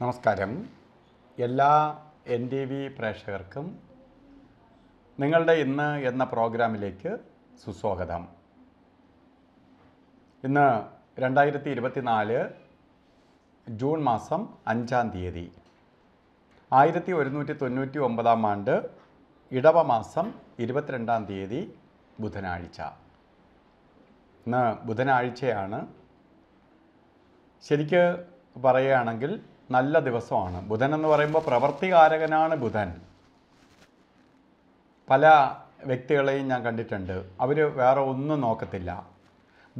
നമസ്കാരം എല്ലാ N T V പ്രേക്ഷകർക്കും നിങ്ങളുടെ ഇന്ന് എന്ന പ്രോഗ്രാമിലേക്ക് സുസ്വാഗതം ഇന്ന് രണ്ടായിരത്തി ഇരുപത്തിനാല് ജൂൺ മാസം അഞ്ചാം തീയതി ആയിരത്തി ഒരുന്നൂറ്റി തൊണ്ണൂറ്റി ഒമ്പതാം ആണ്ട് ഇടവ മാസം ഇരുപത്തിരണ്ടാം തീയതി ബുധനാഴ്ച ഇന്ന് ബുധനാഴ്ചയാണ് ശരിക്ക് പറയുകയാണെങ്കിൽ നല്ല ദിവസമാണ് ബുധൻ എന്ന് പറയുമ്പോൾ പ്രവൃത്തികാരകനാണ് ബുധൻ പല വ്യക്തികളെയും ഞാൻ കണ്ടിട്ടുണ്ട് അവർ വേറെ ഒന്നും നോക്കത്തില്ല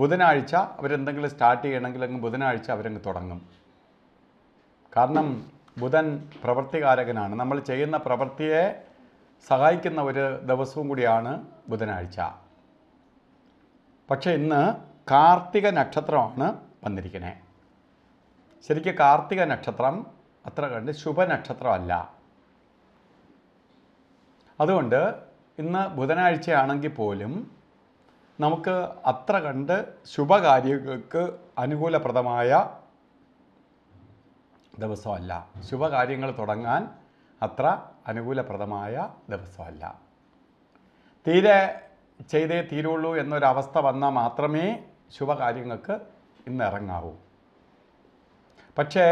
ബുധനാഴ്ച അവരെന്തെങ്കിലും സ്റ്റാർട്ട് ചെയ്യണമെങ്കിൽ അങ്ങ് ബുധനാഴ്ച അവരങ്ങ് തുടങ്ങും കാരണം ബുധൻ പ്രവൃത്തികാരകനാണ് നമ്മൾ ചെയ്യുന്ന പ്രവൃത്തിയെ സഹായിക്കുന്ന ഒരു ദിവസവും കൂടിയാണ് ബുധനാഴ്ച പക്ഷേ ഇന്ന് കാർത്തിക നക്ഷത്രമാണ് വന്നിരിക്കുന്നത് ശരിക്കും കാർത്തിക നക്ഷത്രം അത്ര കണ്ട് ശുഭനക്ഷത്രമല്ല അതുകൊണ്ട് ഇന്ന് ബുധനാഴ്ചയാണെങ്കിൽ പോലും നമുക്ക് അത്ര കണ്ട് ശുഭകാര്യങ്ങൾക്ക് അനുകൂലപ്രദമായ ദിവസമല്ല ശുഭകാര്യങ്ങൾ തുടങ്ങാൻ അത്ര അനുകൂലപ്രദമായ ദിവസമല്ല തീരെ ചെയ്തേ തീരുള്ളൂ എന്നൊരവസ്ഥ വന്നാൽ മാത്രമേ ശുഭകാര്യങ്ങൾക്ക് ഇന്ന് ഇറങ്ങാവൂ പക്ഷേ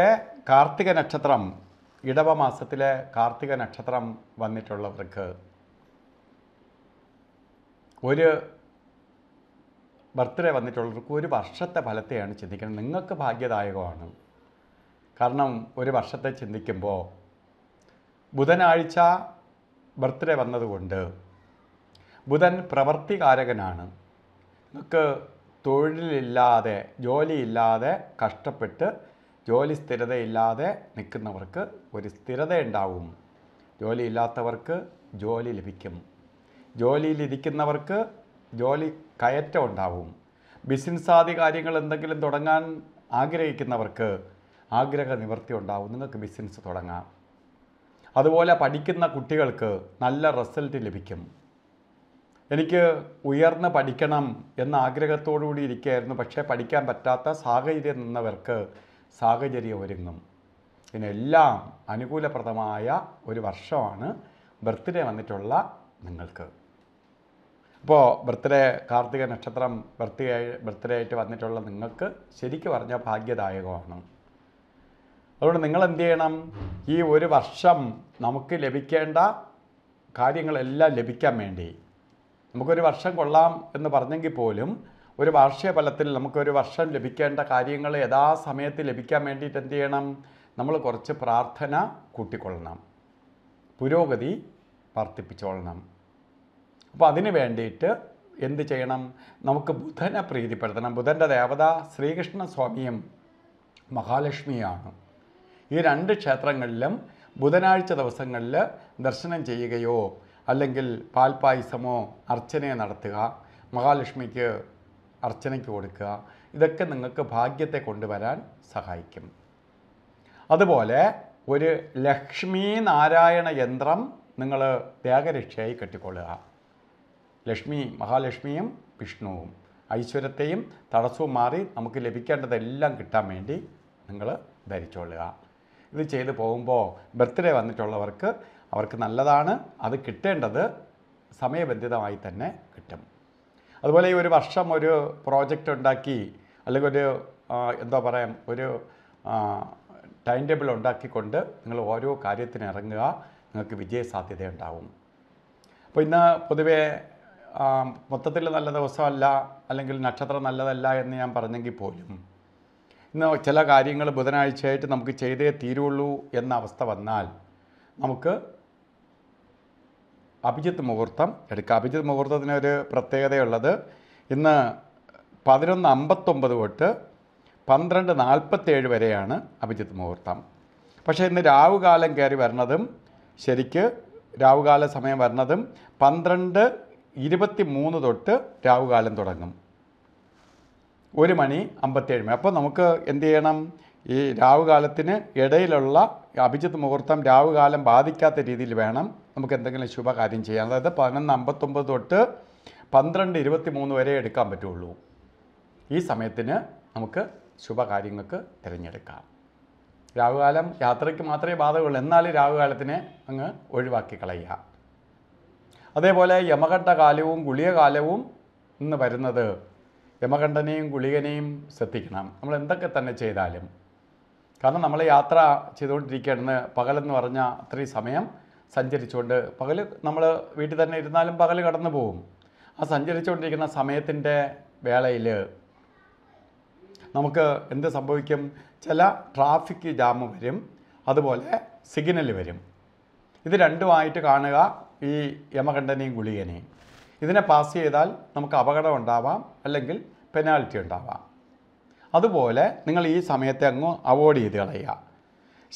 കാർത്തിക നക്ഷത്രം ഇടവ മാസത്തിലെ കാർത്തിക നക്ഷത്രം വന്നിട്ടുള്ളവർക്ക് ഒരു ബർത്ത്ഡേ വന്നിട്ടുള്ളവർക്ക് ഒരു വർഷത്തെ ഫലത്തെയാണ് ചിന്തിക്കുന്നത് നിങ്ങൾക്ക് ഭാഗ്യദായകമാണ് കാരണം ഒരു വർഷത്തെ ചിന്തിക്കുമ്പോൾ ബുധനാഴ്ച ബർത്ത്ഡേ വന്നതുകൊണ്ട് ബുധൻ പ്രവർത്തികാരകനാണ് നിങ്ങൾക്ക് തൊഴിലില്ലാതെ ജോലിയില്ലാതെ കഷ്ടപ്പെട്ട് ജോലി സ്ഥിരതയില്ലാതെ നിൽക്കുന്നവർക്ക് ഒരു സ്ഥിരതയുണ്ടാവും ജോലിയില്ലാത്തവർക്ക് ജോലി ലഭിക്കും ജോലിയിലിരിക്കുന്നവർക്ക് ജോലി കയറ്റം ഉണ്ടാവും ബിസിനസ് ആദി കാര്യങ്ങൾ എന്തെങ്കിലും തുടങ്ങാൻ ആഗ്രഹിക്കുന്നവർക്ക് ആഗ്രഹ നിവൃത്തി ഉണ്ടാവും നിങ്ങൾക്ക് ബിസിനസ് തുടങ്ങാം അതുപോലെ പഠിക്കുന്ന കുട്ടികൾക്ക് നല്ല റിസൾട്ട് ലഭിക്കും എനിക്ക് ഉയർന്ന് പഠിക്കണം എന്ന ആഗ്രഹത്തോടു കൂടി ഇരിക്കുകയായിരുന്നു പക്ഷേ പഠിക്കാൻ പറ്റാത്ത സാഹചര്യം നിന്നവർക്ക് സാഹചര്യം ഒരുങ്ങും ഇതിനെല്ലാം അനുകൂലപ്രദമായ ഒരു വർഷമാണ് ബർത്ത്ഡേ വന്നിട്ടുള്ള നിങ്ങൾക്ക് അപ്പോൾ ബർത്ത്ഡേ കാർത്തിക നക്ഷത്രം ബർത്ത്ഡേ ബർത്ത്ഡേ ആയിട്ട് വന്നിട്ടുള്ള നിങ്ങൾക്ക് ശരിക്കും പറഞ്ഞാൽ ഭാഗ്യദായകമാണ് അതുകൊണ്ട് നിങ്ങൾ എന്ത് ചെയ്യണം ഈ ഒരു വർഷം നമുക്ക് ലഭിക്കേണ്ട കാര്യങ്ങളെല്ലാം ലഭിക്കാൻ വേണ്ടി നമുക്കൊരു വർഷം കൊള്ളാം എന്ന് പറഞ്ഞെങ്കിൽ പോലും ഒരു വാർഷിക ഫലത്തിൽ നമുക്കൊരു വർഷം ലഭിക്കേണ്ട കാര്യങ്ങൾ യഥാസമയത്ത് ലഭിക്കാൻ വേണ്ടിയിട്ട് എന്ത് ചെയ്യണം നമ്മൾ കുറച്ച് പ്രാർത്ഥന കൂട്ടിക്കൊള്ളണം പുരോഗതി വർദ്ധിപ്പിച്ചോളണം അപ്പോൾ അതിന് വേണ്ടിയിട്ട് എന്ത് ചെയ്യണം നമുക്ക് ബുധനെ പ്രീതിപ്പെടുത്തണം ബുധൻ്റെ ദേവത ശ്രീകൃഷ്ണ സ്വാമിയും മഹാലക്ഷ്മിയാണ് ഈ രണ്ട് ക്ഷേത്രങ്ങളിലും ബുധനാഴ്ച ദിവസങ്ങളിൽ ദർശനം ചെയ്യുകയോ അല്ലെങ്കിൽ പാൽപായസമോ അർച്ചനയോ നടത്തുക മഹാലക്ഷ്മിക്ക് അർച്ചനയ്ക്ക് കൊടുക്കുക ഇതൊക്കെ നിങ്ങൾക്ക് ഭാഗ്യത്തെ കൊണ്ടുവരാൻ സഹായിക്കും അതുപോലെ ഒരു ലക്ഷ്മി നാരായണ യന്ത്രം നിങ്ങൾ ത്യാഗരക്ഷയായി കെട്ടിക്കൊള്ളുക ലക്ഷ്മി മഹാലക്ഷ്മിയും വിഷ്ണുവും ഐശ്വര്യത്തെയും തടസ്സവും മാറി നമുക്ക് ലഭിക്കേണ്ടതെല്ലാം കിട്ടാൻ വേണ്ടി നിങ്ങൾ ധരിച്ചോളുക ഇത് ചെയ്തു പോകുമ്പോൾ ബർത്ത്ഡേ വന്നിട്ടുള്ളവർക്ക് അവർക്ക് നല്ലതാണ് അത് കിട്ടേണ്ടത് സമയബന്ധിതമായി തന്നെ കിട്ടും അതുപോലെ ഈ ഒരു വർഷം ഒരു പ്രോജക്റ്റ് ഉണ്ടാക്കി അല്ലെങ്കിൽ ഒരു എന്താ പറയാം ഒരു ടൈം ടേബിൾ ഉണ്ടാക്കിക്കൊണ്ട് നിങ്ങൾ ഓരോ കാര്യത്തിന് ഇറങ്ങുക നിങ്ങൾക്ക് വിജയസാധ്യത ഉണ്ടാവും അപ്പോൾ ഇന്ന് പൊതുവേ മൊത്തത്തിൽ നല്ല ദിവസമല്ല അല്ലെങ്കിൽ നക്ഷത്രം നല്ലതല്ല എന്ന് ഞാൻ പറഞ്ഞെങ്കിൽ പോലും ഇന്ന് ചില കാര്യങ്ങൾ ബുധനാഴ്ചയായിട്ട് നമുക്ക് ചെയ്തേ തീരുള്ളൂ എന്ന അവസ്ഥ വന്നാൽ നമുക്ക് അഭിജിത്ത് മുഹൂർത്തം എടുക്കുക അഭിജിത്ത് മുഹൂർത്തത്തിന് ഒരു പ്രത്യേകതയുള്ളത് ഇന്ന് പതിനൊന്ന് അമ്പത്തൊമ്പത് തൊട്ട് പന്ത്രണ്ട് നാൽപ്പത്തേഴ് വരെയാണ് അഭിജിത്ത് മുഹൂർത്തം പക്ഷേ ഇന്ന് രാവുകാലം കയറി വരണതും ശരിക്ക് രാവുകാല സമയം വരണതും പന്ത്രണ്ട് ഇരുപത്തി മൂന്ന് തൊട്ട് രാവുകാലം തുടങ്ങും ഒരു മണി അമ്പത്തേഴ് മണി അപ്പോൾ നമുക്ക് എന്ത് ചെയ്യണം ഈ രാവുകാലത്തിന് ഇടയിലുള്ള അഭിജിത്ത് മുഹൂർത്തം രാവുകാലം ബാധിക്കാത്ത രീതിയിൽ വേണം നമുക്ക് എന്തെങ്കിലും ശുഭകാര്യം ചെയ്യാം അതായത് പതിനൊന്ന് അമ്പത്തൊമ്പത് തൊട്ട് പന്ത്രണ്ട് ഇരുപത്തി മൂന്ന് വരെ എടുക്കാൻ പറ്റുള്ളൂ ഈ സമയത്തിന് നമുക്ക് ശുഭകാര്യങ്ങൾക്ക് തിരഞ്ഞെടുക്കാം രാഹുകാലം യാത്രയ്ക്ക് മാത്രമേ ബാധകമുള്ളൂ എന്നാലും രാഹുകാലത്തിനെ അങ്ങ് ഒഴിവാക്കി കളയുക അതേപോലെ യമകണ്ഠ കാലവും ഗുളിയ കാലവും ഇന്ന് വരുന്നത് യമകണ്ഠനെയും ഗുളികനെയും ശ്രദ്ധിക്കണം നമ്മൾ എന്തൊക്കെ തന്നെ ചെയ്താലും കാരണം നമ്മൾ യാത്ര ചെയ്തുകൊണ്ടിരിക്കുകയാണ് പകലെന്ന് പറഞ്ഞാൽ അത്രയും സമയം സഞ്ചരിച്ചുകൊണ്ട് പകൽ നമ്മൾ വീട്ടിൽ തന്നെ ഇരുന്നാലും പകൽ കടന്നു പോകും ആ സഞ്ചരിച്ചുകൊണ്ടിരിക്കുന്ന സമയത്തിൻ്റെ വേളയിൽ നമുക്ക് എന്ത് സംഭവിക്കും ചില ട്രാഫിക് ജാം വരും അതുപോലെ സിഗ്നൽ വരും ഇത് രണ്ടുമായിട്ട് കാണുക ഈ യമകണ്ഠനെയും ഗുളികനെയും ഇതിനെ പാസ് ചെയ്താൽ നമുക്ക് അപകടം ഉണ്ടാവാം അല്ലെങ്കിൽ പെനാൽറ്റി ഉണ്ടാവാം അതുപോലെ നിങ്ങൾ ഈ സമയത്തെ അങ്ങ് അവോയ്ഡ് ചെയ്ത് കളയുക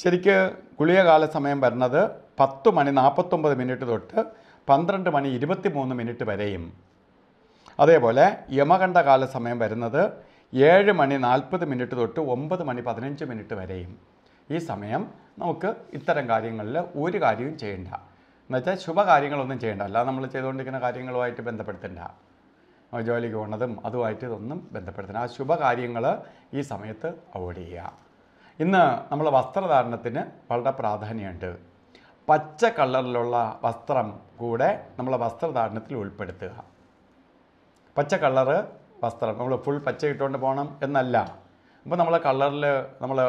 ശരിക്ക് ഗുളിയകാല സമയം വരുന്നത് പത്ത് മണി നാൽപ്പത്തൊമ്പത് മിനിറ്റ് തൊട്ട് പന്ത്രണ്ട് മണി ഇരുപത്തി മൂന്ന് മിനിറ്റ് വരെയും അതേപോലെ യമകണ്ഠ കാല സമയം വരുന്നത് ഏഴ് മണി നാൽപ്പത് മിനിറ്റ് തൊട്ട് ഒമ്പത് മണി പതിനഞ്ച് മിനിറ്റ് വരെയും ഈ സമയം നമുക്ക് ഇത്തരം കാര്യങ്ങളിൽ ഒരു കാര്യവും ചെയ്യണ്ട എന്നുവെച്ചാൽ ശുഭകാര്യങ്ങളൊന്നും ചെയ്യണ്ട അല്ല നമ്മൾ ചെയ്തുകൊണ്ടിരിക്കുന്ന കാര്യങ്ങളുമായിട്ട് ബന്ധപ്പെടുത്തണ്ട ജോലിക്ക് പോകുന്നതും അതുമായിട്ട് ഇതൊന്നും ബന്ധപ്പെടുത്തണം ആ ശുഭകാര്യങ്ങൾ ഈ സമയത്ത് അവോയ്ഡ് ചെയ്യുക ഇന്ന് നമ്മൾ വസ്ത്രധാരണത്തിന് വളരെ പ്രാധാന്യമുണ്ട് പച്ച കളറിലുള്ള വസ്ത്രം കൂടെ നമ്മൾ വസ്ത്രധാരണത്തിൽ ഉൾപ്പെടുത്തുക പച്ച കളറ് വസ്ത്രം നമ്മൾ ഫുൾ പച്ച ഇട്ടുകൊണ്ട് പോകണം എന്നല്ല അപ്പോൾ നമ്മൾ കളറിൽ നമ്മൾ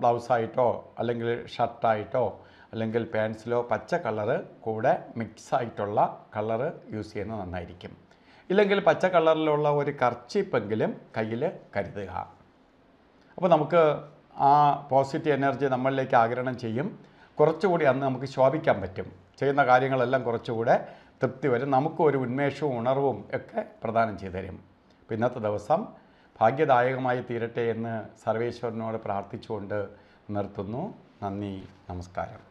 ബ്ലൗസായിട്ടോ അല്ലെങ്കിൽ ഷർട്ടായിട്ടോ അല്ലെങ്കിൽ പാൻസിലോ പച്ച കളറ് കൂടെ മിക്സ് ആയിട്ടുള്ള കളറ് യൂസ് ചെയ്യുന്നത് നന്നായിരിക്കും ഇല്ലെങ്കിൽ പച്ച കളറിലുള്ള ഒരു കർച്ചിപ്പെങ്കിലും കയ്യിൽ കരുതുക അപ്പോൾ നമുക്ക് ആ പോസിറ്റീവ് എനർജി നമ്മളിലേക്ക് ആഗിരണം ചെയ്യും കുറച്ചുകൂടി അന്ന് നമുക്ക് ശോഭിക്കാൻ പറ്റും ചെയ്യുന്ന കാര്യങ്ങളെല്ലാം കുറച്ചുകൂടെ തൃപ്തി വരും നമുക്കൊരു ഒരു ഉന്മേഷവും ഉണർവും ഒക്കെ പ്രദാനം ചെയ്തു തരും അപ്പോൾ ഇന്നത്തെ ദിവസം ഭാഗ്യദായകമായി തീരട്ടെ എന്ന് സർവേശ്വരനോട് പ്രാർത്ഥിച്ചുകൊണ്ട് നിർത്തുന്നു നന്ദി നമസ്കാരം